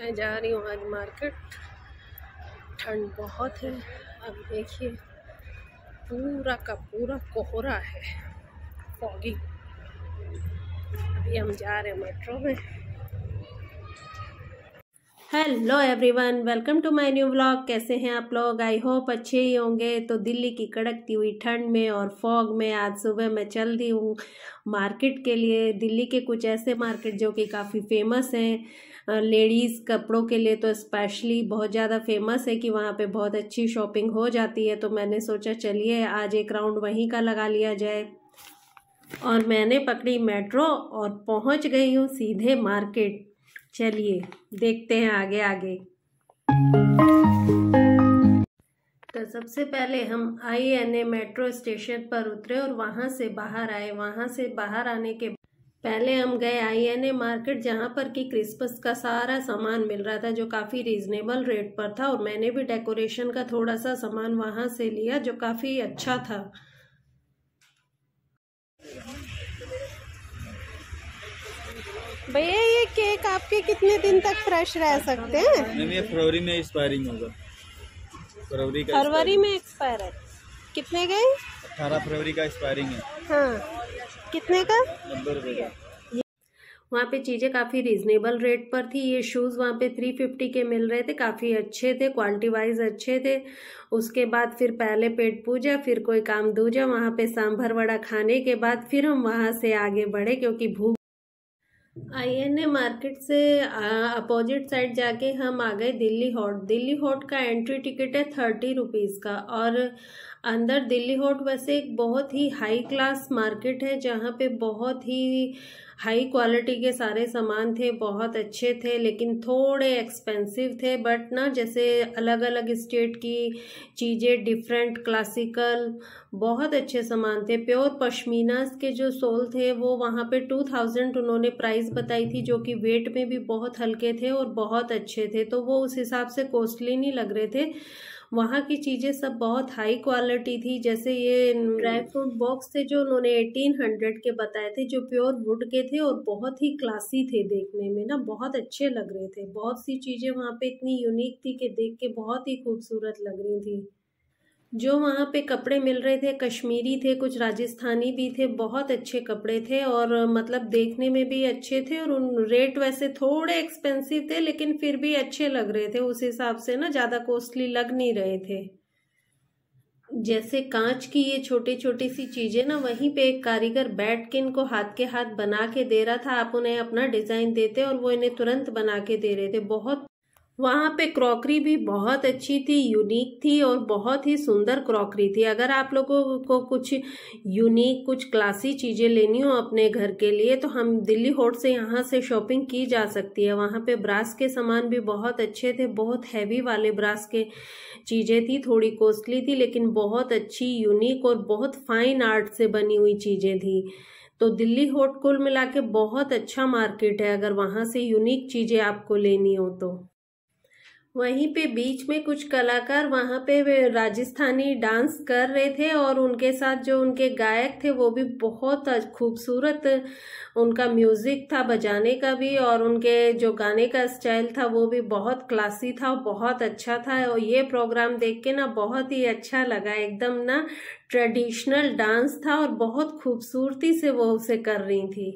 मैं जा रही हूँ आज मार्केट ठंड बहुत है अब देखिए पूरा का पूरा कोहरा है फॉगी अभी हम जा रहे हैं मेट्रो में hello everyone welcome to my new blog कैसे हैं आप लोग आई होप अच्छे ही होंगे तो दिल्ली की कड़कती हुई ठंड में और फॉग में आज सुबह मैं चल रही हूँ मार्केट के लिए दिल्ली के कुछ ऐसे मार्केट जो कि काफ़ी फेमस हैं लेडीज़ कपड़ों के लिए तो स्पेशली बहुत ज़्यादा फेमस है कि वहाँ पे बहुत अच्छी शॉपिंग हो जाती है तो मैंने सोचा चलिए आज एक राउंड वहीं का लगा लिया जाए और मैंने पकड़ी मेट्रो और पहुँच गई हूँ सीधे मार्केट चलिए देखते हैं आगे आगे तो सबसे पहले हम I N A metro station पर उतरे और वहाँ से बाहर आए वहाँ से बाहर आने के पहले हम गए आईएनए मार्केट जहाँ पर कि क्रिसमस का सारा सामान मिल रहा था जो काफ़ी रीजनेबल रेट पर था और मैंने भी डेकोरेशन का थोड़ा सा सामान वहाँ से लिया जो काफ़ी अच्छा था भैया ये केक आपके कितने दिन तक फ्रेश रह सकते हैं ये फरवरी में एक्सपायरिंग होगा फरवरी फरवरी में एक्सपायर है कितने गए अठारह फरवरी का एक्सपायरिंग है हाँ कितने का नब्बे रुपये का वहाँ पे चीज़ें काफ़ी रीजनेबल रेट पर थी ये शूज़ वहाँ पे थ्री फिफ्टी के मिल रहे थे काफ़ी अच्छे थे क्वालिटी वाइज अच्छे थे उसके बाद फिर पहले पेट पूजा फिर कोई काम दूजा वहाँ पे सांभर वड़ा खाने के बाद फिर हम वहाँ से आगे बढ़े क्योंकि भूख आईएनए मार्केट से अपोजिट साइड जाके हम आ गए दिल्ली हॉट दिल्ली हॉट का एंट्री टिकट है थर्टी रुपीज़ का और अंदर दिल्ली हॉट वैसे एक बहुत ही हाई क्लास मार्केट है जहाँ पे बहुत ही हाई क्वालिटी के सारे सामान थे बहुत अच्छे थे लेकिन थोड़े एक्सपेंसिव थे बट ना जैसे अलग अलग स्टेट की चीज़ें डिफरेंट क्लासिकल बहुत अच्छे सामान थे प्योर पश्मीनास के जो सोल थे वो वहाँ पे टू थाउजेंड उन्होंने प्राइस बताई थी जो कि वेट में भी बहुत हल्के थे और बहुत अच्छे थे तो वो उस हिसाब से कॉस्टली नहीं लग रहे थे वहाँ की चीज़ें सब बहुत हाई क्वालिटी थी जैसे ये ड्राई फ्रूट बॉक्स थे जो उन्होंने एटीन हंड्रेड के बताए थे जो प्योर वुड के थे और बहुत ही क्लासी थे देखने में ना बहुत अच्छे लग रहे थे बहुत सी चीज़ें वहाँ पे इतनी यूनिक थी कि देख के बहुत ही खूबसूरत लग रही थी जो वहाँ पे कपड़े मिल रहे थे कश्मीरी थे कुछ राजस्थानी भी थे बहुत अच्छे कपड़े थे और मतलब देखने में भी अच्छे थे और उन रेट वैसे थोड़े एक्सपेंसिव थे लेकिन फिर भी अच्छे लग रहे थे उस हिसाब से ना ज़्यादा कॉस्टली लग नहीं रहे थे जैसे कांच की ये छोटी छोटी सी चीज़ें ना वहीं पे एक कारीगर बैठ के इनको हाथ के हाथ बना के दे रहा था आप उन्हें अपना डिज़ाइन देते और वो इन्हें तुरंत बना के दे रहे थे बहुत वहाँ पे क्रॉकरी भी बहुत अच्छी थी यूनिक थी और बहुत ही सुंदर क्रॉकरी थी अगर आप लोगों को कुछ यूनिक कुछ क्लासी चीज़ें लेनी हो अपने घर के लिए तो हम दिल्ली होट से यहाँ से शॉपिंग की जा सकती है वहाँ पे ब्रास के सामान भी बहुत अच्छे थे बहुत हैवी वाले ब्रास के चीज़ें थी थोड़ी कॉस्टली थी लेकिन बहुत अच्छी यूनिक और बहुत फाइन आर्ट से बनी हुई चीज़ें थी तो दिल्ली होट कुल मिला के बहुत अच्छा मार्केट है अगर वहाँ से यूनिक चीज़ें आपको लेनी हो तो वहीं पे बीच में कुछ कलाकार वहाँ पे राजस्थानी डांस कर रहे थे और उनके साथ जो उनके गायक थे वो भी बहुत खूबसूरत उनका म्यूज़िक था बजाने का भी और उनके जो गाने का स्टाइल था वो भी बहुत क्लासी था बहुत अच्छा था और ये प्रोग्राम देख के ना बहुत ही अच्छा लगा एकदम ना ट्रेडिशनल डांस था और बहुत खूबसूरती से वो उसे कर रही थी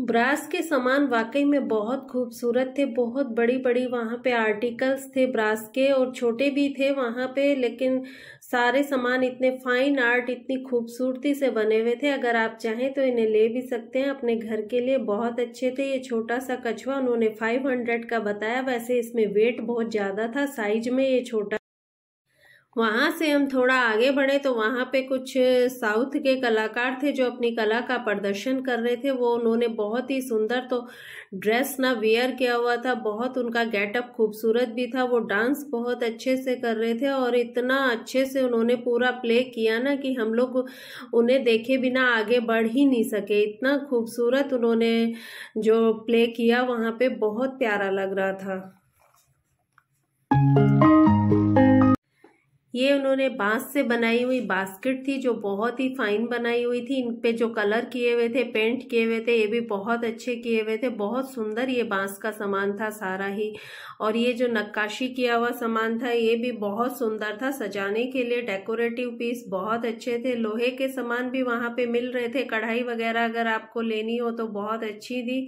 ब्रास के सामान वाकई में बहुत खूबसूरत थे बहुत बड़ी बड़ी वहाँ पे आर्टिकल्स थे ब्रास के और छोटे भी थे वहाँ पे लेकिन सारे सामान इतने फाइन आर्ट इतनी खूबसूरती से बने हुए थे अगर आप चाहें तो इन्हें ले भी सकते हैं अपने घर के लिए बहुत अच्छे थे ये छोटा सा कछुआ उन्होंने फाइव हंड्रेड का बताया वैसे इसमें वेट बहुत ज़्यादा था साइज में ये छोटा वहाँ से हम थोड़ा आगे बढ़े तो वहाँ पे कुछ साउथ के कलाकार थे जो अपनी कला का प्रदर्शन कर रहे थे वो उन्होंने बहुत ही सुंदर तो ड्रेस ना वेयर किया हुआ था बहुत उनका गेटअप खूबसूरत भी था वो डांस बहुत अच्छे से कर रहे थे और इतना अच्छे से उन्होंने पूरा प्ले किया ना कि हम लोग उन्हें देखे बिना आगे बढ़ ही नहीं सके इतना खूबसूरत उन्होंने जो प्ले किया वहाँ पर बहुत प्यारा लग रहा था ये उन्होंने बांस से बनाई हुई बास्केट थी जो बहुत ही फाइन बनाई हुई थी इन पे जो कलर किए हुए थे पेंट किए हुए थे ये भी बहुत अच्छे किए हुए थे बहुत सुंदर ये बांस का सामान था सारा ही और ये जो नक्काशी किया हुआ सामान था ये भी बहुत सुंदर था सजाने के लिए डेकोरेटिव पीस बहुत अच्छे थे लोहे के सामान भी वहाँ पे मिल रहे थे कढ़ाई वगैरह अगर आपको लेनी हो तो बहुत अच्छी थी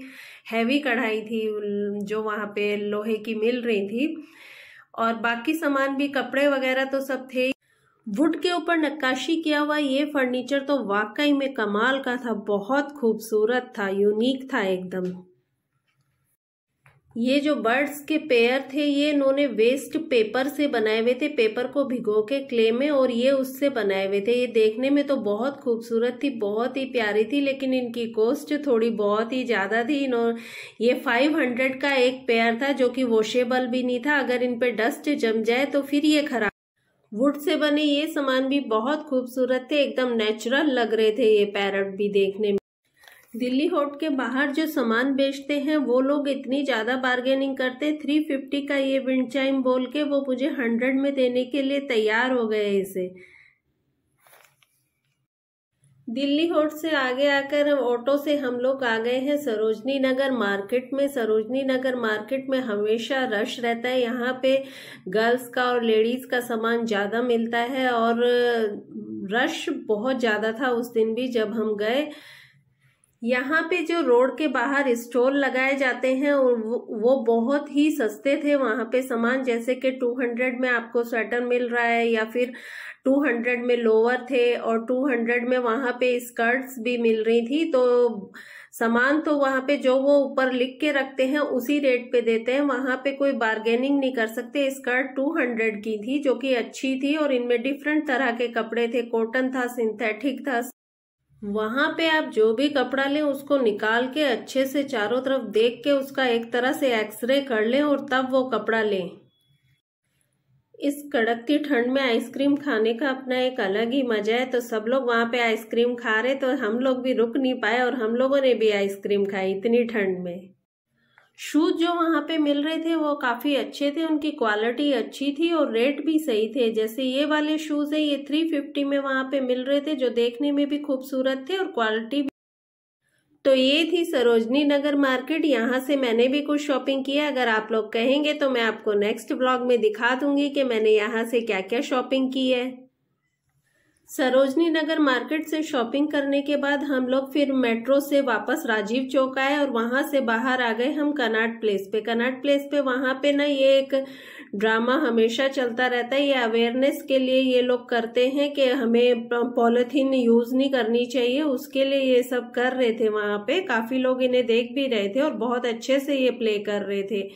हैवी कढ़ाई थी जो वहाँ पे लोहे की मिल रही थी और बाकी सामान भी कपड़े वगैरह तो सब थे वुड के ऊपर नक्काशी किया हुआ ये फर्नीचर तो वाकई में कमाल का था बहुत खूबसूरत था यूनिक था एकदम ये जो बर्ड्स के पेयर थे ये इन्होंने वेस्ट पेपर से बनाए हुए थे पेपर को भिगो के क्ले में और ये उससे बनाए हुए थे ये देखने में तो बहुत खूबसूरत थी बहुत ही प्यारी थी लेकिन इनकी कॉस्ट थोड़ी बहुत ही ज़्यादा थी इन्होंने ये फाइव हंड्रेड का एक पेयर था जो कि वॉशेबल भी नहीं था अगर इन पर डस्ट जम जाए तो फिर ये खराब वुड से बने ये सामान भी बहुत खूबसूरत थे एकदम नेचुरल लग रहे थे ये पैरट भी देखने में दिल्ली होट के बाहर जो सामान बेचते हैं वो लोग इतनी ज़्यादा बार्गेनिंग करते थ्री फिफ्टी का ये विंड चाइम बोल के वो मुझे हंड्रेड में देने के लिए तैयार हो गए इसे दिल्ली होट से आगे आकर ऑटो से हम लोग आ गए हैं सरोजनी नगर मार्केट में सरोजनी नगर मार्केट में हमेशा रश रहता है यहाँ पे गर्ल्स का और लेडीज़ का सामान ज़्यादा मिलता है और रश बहुत ज़्यादा था उस दिन भी जब हम गए यहाँ पे जो रोड के बाहर स्टॉल लगाए जाते हैं वो बहुत ही सस्ते थे वहाँ पे सामान जैसे कि 200 में आपको स्वेटर मिल रहा है या फिर 200 में लोअर थे और 200 में वहाँ पे स्कर्ट्स भी मिल रही थी तो सामान तो वहाँ पे जो वो ऊपर लिख के रखते हैं उसी रेट पे देते हैं वहाँ पे कोई बार्गेनिंग नहीं कर सकते स्कर्ट टू हंड्रेड की थी जो कि अच्छी थी और इनमें डिफरेंट तरह के कपड़े थे कॉटन था सिंथेटिक था वहां पे आप जो भी कपड़ा लें उसको निकाल के अच्छे से चारों तरफ देख के उसका एक तरह से एक्सरे कर लें और तब वो कपड़ा लें इस कड़कती ठंड में आइसक्रीम खाने का अपना एक अलग ही मजा है तो सब लोग वहाँ पे आइसक्रीम खा रहे तो हम लोग भी रुक नहीं पाए और हम लोगों ने भी आइसक्रीम खाई इतनी ठंड में शूज़ जो वहाँ पे मिल रहे थे वो काफ़ी अच्छे थे उनकी क्वालिटी अच्छी थी और रेट भी सही थे जैसे ये वाले शूज़ है ये थ्री फिफ्टी में वहाँ पे मिल रहे थे जो देखने में भी खूबसूरत थे और क्वालिटी भी तो ये थी सरोजनी नगर मार्केट यहाँ से मैंने भी कुछ शॉपिंग किया अगर आप लोग कहेंगे तो मैं आपको नेक्स्ट ब्लॉग में दिखा दूंगी कि मैंने यहाँ से क्या क्या शॉपिंग की है सरोजनी नगर मार्केट से शॉपिंग करने के बाद हम लोग फिर मेट्रो से वापस राजीव चौक आए और वहां से बाहर आ गए हम कनाट प्लेस पे कनाट प्लेस पे वहां पे ना ये एक ड्रामा हमेशा चलता रहता है ये अवेयरनेस के लिए ये लोग करते हैं कि हमें पॉलिथीन यूज नहीं करनी चाहिए उसके लिए ये सब कर रहे थे वहां पे काफी लोग इन्हें देख भी रहे थे और बहुत अच्छे से ये प्ले कर रहे थे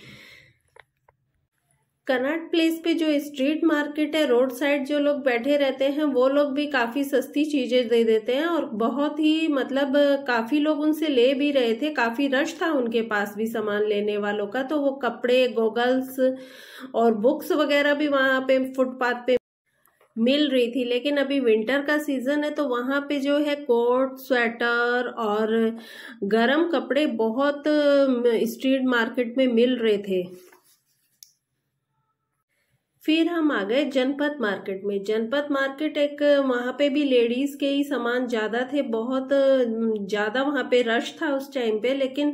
कनाट प्लेस पे जो स्ट्रीट मार्केट है रोड साइड जो लोग बैठे रहते हैं वो लोग भी काफ़ी सस्ती चीज़ें दे देते हैं और बहुत ही मतलब काफ़ी लोग उनसे ले भी रहे थे काफ़ी रश था उनके पास भी सामान लेने वालों का तो वो कपड़े गोगल्स और बुक्स वगैरह भी वहाँ पे फुटपाथ पे मिल रही थी लेकिन अभी विंटर का सीज़न है तो वहाँ पे जो है कोट स्वेटर और गर्म कपड़े बहुत स्ट्रीट मार्केट में मिल रहे थे फिर हम आ गए जनपद मार्केट में जनपद मार्केट एक वहाँ पे भी लेडीज़ के ही सामान ज़्यादा थे बहुत ज़्यादा वहाँ पे रश था उस टाइम पे लेकिन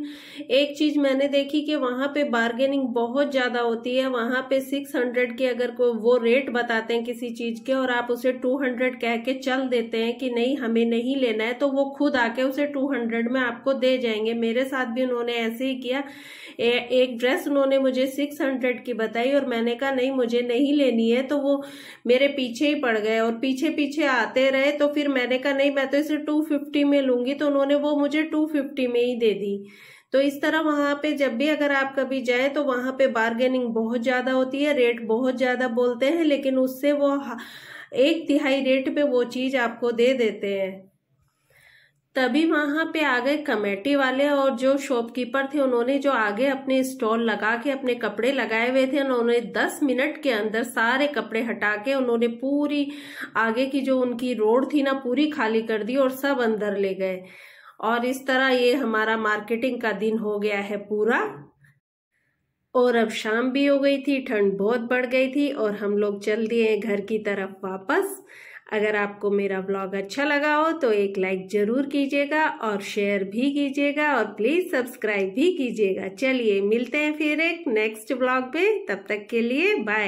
एक चीज़ मैंने देखी कि वहाँ पे बार्गेनिंग बहुत ज़्यादा होती है वहाँ पे सिक्स हंड्रेड के अगर को वो रेट बताते हैं किसी चीज़ के और आप उसे टू हंड्रेड कह के चल देते हैं कि नहीं हमें नहीं लेना है तो वो खुद आके उसे टू हंड्रेड में आपको दे जाएंगे मेरे साथ भी उन्होंने ऐसे ही किया ए, एक ड्रेस उन्होंने मुझे सिक्स हंड्रेड की बताई और मैंने कहा नहीं मुझे नहीं नहीं लेनी है तो वो मेरे पीछे ही पड़ गए और पीछे पीछे आते रहे तो फिर मैंने कहा नहीं मैं तो इसे टू फिफ्टी में लूंगी तो उन्होंने वो मुझे टू फिफ्टी में ही दे दी तो इस तरह वहां पे जब भी अगर आप कभी जाए तो वहां पे बार्गेनिंग बहुत ज्यादा होती है रेट बहुत ज्यादा बोलते हैं लेकिन उससे वो एक तिहाई रेट पे वो चीज आपको दे देते हैं तभी वहां पे आ गए कमेटी वाले और जो शॉपकीपर थे उन्होंने जो आगे अपने स्टॉल लगा के अपने कपड़े लगाए हुए थे उन्होंने दस मिनट के अंदर सारे कपड़े हटा के उन्होंने पूरी आगे की जो उनकी रोड थी ना पूरी खाली कर दी और सब अंदर ले गए और इस तरह ये हमारा मार्केटिंग का दिन हो गया है पूरा और अब शाम भी हो गई थी ठंड बहुत बढ़ गई थी और हम लोग चल दिए घर की तरफ वापस अगर आपको मेरा ब्लॉग अच्छा लगा हो तो एक लाइक ज़रूर कीजिएगा और शेयर भी कीजिएगा और प्लीज़ सब्सक्राइब भी कीजिएगा चलिए मिलते हैं फिर एक नेक्स्ट ब्लॉग पे तब तक के लिए बाय